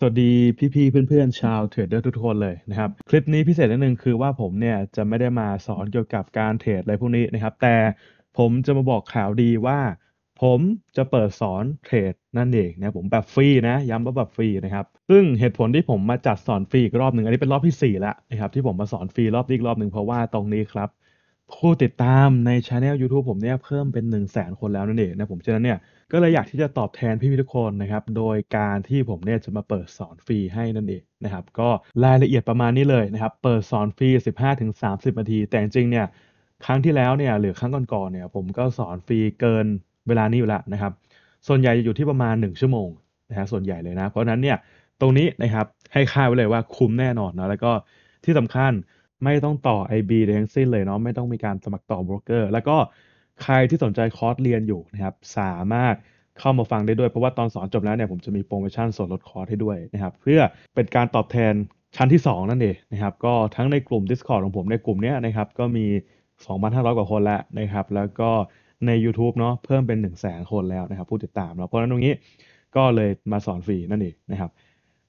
สวัสดีพี่ๆเพื่อนๆ ชาวเทรดเดอร์ทุกคนเลยนะครับ คลิปนี้พิเศษนิดนึงคือว่าผมเนี่ยจะไม่ได้มาสอนเกี่ยวกับการเทรดอะไรพวกนี้นะครับ แต่ผมจะมาบอกข่าวดีว่า ผมจะเปิดสอนเทรดนั่นเองนะผมแบบฟรีนะย้ำว่าแบบฟรีนะครับ ซึ่งเหตุผลที่ผมมาจัดสอนฟรีอีกรอบหนึ่งอันนี้เป็นรอบที่ 4 แล้วนะครับที่ผมมาสอนฟรีรอบนี้อีกรอบหนึ่งเพราะว่าตรงนี้ครับผู้ติดตามในช anel YouTube ผมเนี่ยเพิ่มเป็น 1 0 0 0 0นคนแล้วนั่นเองนะผมฉะนั้นเนี่ยก็เลยอยากที่จะตอบแทนพี่่ทุกคนนะครับโดยการที่ผมเนี่ยจะมาเปิดสอนฟรีให้นั่นเองนะครับก็รายละเอียดประมาณนี้เลยนะครับเปิดสอนฟรี15-30 นาที แต่จริงเนี่ยครั้งที่แล้วเนี่ยหรือครั้งก่อนๆเนี่ยผมก็สอนฟรีเกินเวลานี้อยู่แล้วนะครับส่วนใหญ่จะอยู่ที่ประมาณ 1 ชั่วโมงนะฮะส่วนใหญ่เลยนะ เพราะนั้นเนี่ยตรงนี้นะครับให้ค่าไว้เลยว่าคุ้มแน่นอนนะแล้วก็ที่สำคัญไม่ต้องต่อ IB ใดทั้งสิ้นเลยเนาะไม่ต้องมีการสมัครต่อโบรกเกอร์แล้วก็ใครที่สนใจคอร์สเรียนอยู่นะครับ สามารถเข้ามาฟังได้ด้วยเพราะว่าตอนสอนจบแล้วเนี่ยผมจะมีโปรโมชั่นส่วนลดคอร์สให้ด้วยนะครับเพื่อเป็นการตอบแทนชั้นที่ 2 นั่นเองนะครับ ก็ทั้งในกลุ่ม Discord ของผมในกลุ่มนี้นะครับ ก็มี 2,500 กว่าคนแล้วนะครับ แล้วก็ใน YouTube เนาะเพิ่มเป็น1 0 0 0 0 คนแล้วนะครับ ผู้ติดตามแล้วเพราะนั้นตรงนี้ก็เลยมาสอนฟรีนั่นเองนะครับ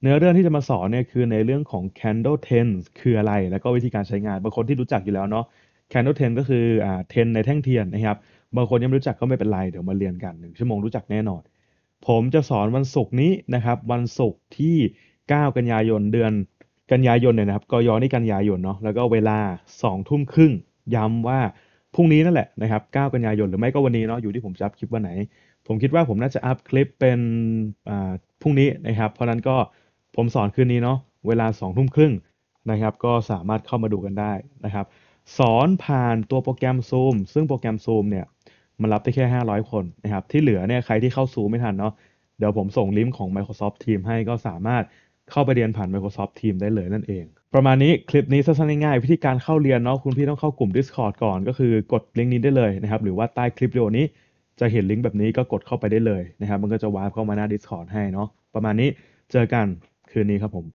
เนื้อเรื่องที่จะมาสอนเนี่ยคือในเรื่องของ candle tens คืออะไร แล้วก็วิธีการใช้งานบางคนที่รู้จักอยู่แล้วเนาะ candle ten ก็คืออ่า ten ในแท่งเทียนนะครับบางคนยังไม่รู้จักก็ไม่เป็นไร เดี๋ยวมาเรียนกันหนึ่งชั่วโมงรู้จักแน่นอน ผมจะสอนวันศุกร์นี้นะครับ วันศุกร์ที่ 9 กันยายน เดือนกันยายนเนี่ยนะครับกยนี่กันยายนเนาะแล้วก็เวลา 2 ทุ่มครึ่ง ย้ำว่า พรุ่งนี้นั่นแหละนะครับ9กันยายนหรือไม่ก็วันนี้เนาะอยู่ที่ผมจะอัพคลิปวันไหน ผมคิดว่าผมน่าจะอัพคลิปเป็นพรุ่งนี้นะครับ เพราะนั้นก็ผมสอนคืนนี้เนาะเวลา2องทุ่มครึ่งนะครับ ก็สามารถเข้ามาดูกันได้นะครับ สอนผ่านตัวโปรแกรม Zoom ซึ่งโปรแกรม Zoom เนี่ยมันรับได้แค่ 500 คนนะครับที่เหลือเนี่ยใครที่เข้า Zoom ไม่ทันเนาะเดี๋ยวผมส่งลิงก์ของ Microsoft Teams ให้ก็สามารถเข้าไปเรียนผ่าน Microsoft Teams ได้เลยนั่นเอง ประมาณนี้คลิปนี้สั้นๆง่ายๆวิธีการเข้าเรียนเนาะคุณพี่ต้องเข้ากลุ่ม Discord ก่อน ก็คือกดลิงก์นี้ได้เลยนะครับ หรือว่าใต้คลิปวิดีโอนี้จะเห็นลิงก์แบบนี้ก็กดเข้าไปได้เลยนะครับ มันก็จะวาร์ปเข้ามาหน้า Discord ให้เนาะประมาณนี้เจอกันคืนนี้ครับผม